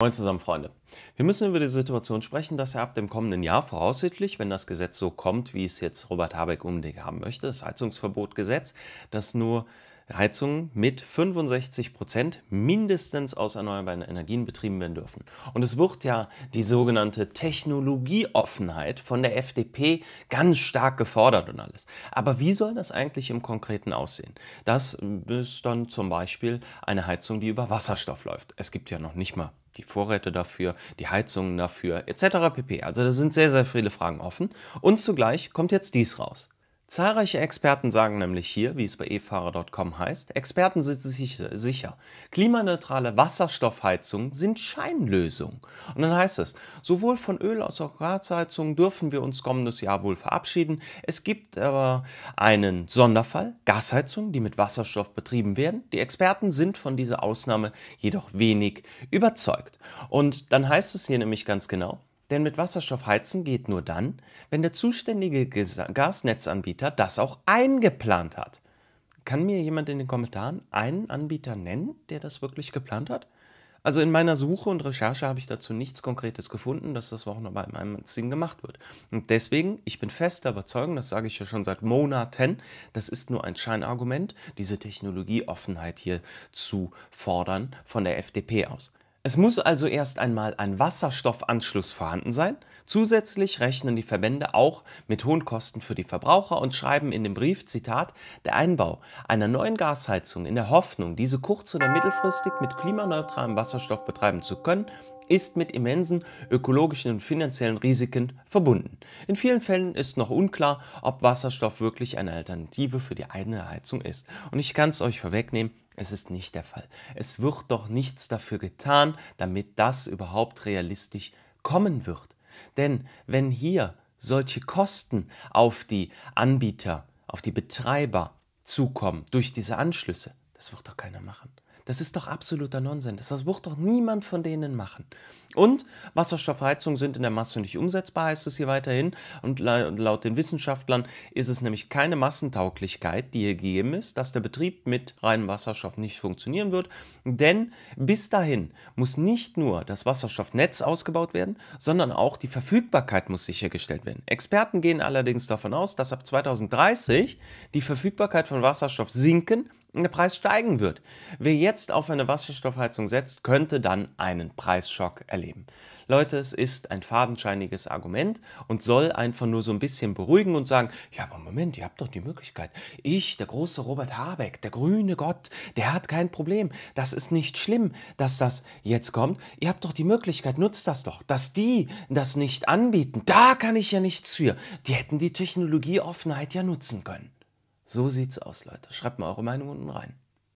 Moin zusammen, Freunde. Wir müssen über die Situation sprechen, dass er ab dem kommenden Jahr voraussichtlich, wenn das Gesetz so kommt, wie es jetzt Robert Habeck unbedingt haben möchte, das Heizungsverbotgesetz, dass nur Heizungen mit 65 Prozent mindestens aus erneuerbaren Energien betrieben werden dürfen. Und es wird ja die sogenannte Technologieoffenheit von der FDP ganz stark gefordert und alles. Aber wie soll das eigentlich im Konkreten aussehen? Das ist dann zum Beispiel eine Heizung, die über Wasserstoff läuft. Es gibt ja noch nicht mal die Vorräte dafür, die Heizungen dafür etc. pp. Also da sind sehr, sehr viele Fragen offen. Und zugleich kommt jetzt dies raus. Zahlreiche Experten sagen nämlich hier, wie es bei efahrer.com heißt, Experten sind sich sicher, klimaneutrale Wasserstoffheizungen sind Scheinlösungen. Und dann heißt es, sowohl von Öl- als auch Gasheizungen dürfen wir uns kommendes Jahr wohl verabschieden. Es gibt aber einen Sonderfall, Gasheizungen, die mit Wasserstoff betrieben werden. Die Experten sind von dieser Ausnahme jedoch wenig überzeugt. Und dann heißt es hier nämlich ganz genau, denn mit Wasserstoff heizen geht nur dann, wenn der zuständige Gasnetzanbieter das auch eingeplant hat. Kann mir jemand in den Kommentaren einen Anbieter nennen, der das wirklich geplant hat? Also in meiner Suche und Recherche habe ich dazu nichts Konkretes gefunden, dass das auch noch bei meinem Magazin gemacht wird. Und deswegen, ich bin fest überzeugt, das sage ich ja schon seit Monaten, das ist nur ein Scheinargument, diese Technologieoffenheit hier zu fordern von der FDP aus. Es muss also erst einmal ein Wasserstoffanschluss vorhanden sein. Zusätzlich rechnen die Verbände auch mit hohen Kosten für die Verbraucher und schreiben in dem Brief, Zitat, der Einbau einer neuen Gasheizung in der Hoffnung, diese kurz- oder mittelfristig mit klimaneutralem Wasserstoff betreiben zu können, ist mit immensen ökologischen und finanziellen Risiken verbunden. In vielen Fällen ist noch unklar, ob Wasserstoff wirklich eine Alternative für die eigene Heizung ist. Und ich kann es euch vorwegnehmen, es ist nicht der Fall. Es wird doch nichts dafür getan, damit das überhaupt realistisch kommen wird. Denn wenn hier solche Kosten auf die Anbieter, auf die Betreiber zukommen durch diese Anschlüsse, das wird doch keiner machen. Das ist doch absoluter Nonsens. Das wird doch niemand von denen machen. Und Wasserstoffheizungen sind in der Masse nicht umsetzbar, heißt es hier weiterhin. Und laut den Wissenschaftlern ist es nämlich keine Massentauglichkeit, die hier gegeben ist, dass der Betrieb mit reinem Wasserstoff nicht funktionieren wird. Denn bis dahin muss nicht nur das Wasserstoffnetz ausgebaut werden, sondern auch die Verfügbarkeit muss sichergestellt werden. Experten gehen allerdings davon aus, dass ab 2030 die Verfügbarkeit von Wasserstoff sinken der Preis steigen wird. Wer jetzt auf eine Wasserstoffheizung setzt, könnte dann einen Preisschock erleben. Leute, es ist ein fadenscheiniges Argument und soll einfach nur so ein bisschen beruhigen und sagen, ja, aber Moment, ihr habt doch die Möglichkeit. Ich, der große Robert Habeck, der grüne Gott, der hat kein Problem. Das ist nicht schlimm, dass das jetzt kommt. Ihr habt doch die Möglichkeit, nutzt das doch. Dass die das nicht anbieten, da kann ich ja nichts für. Die hätten die Technologieoffenheit ja nutzen können. So sieht's aus, Leute. Schreibt mal eure Meinung unten rein.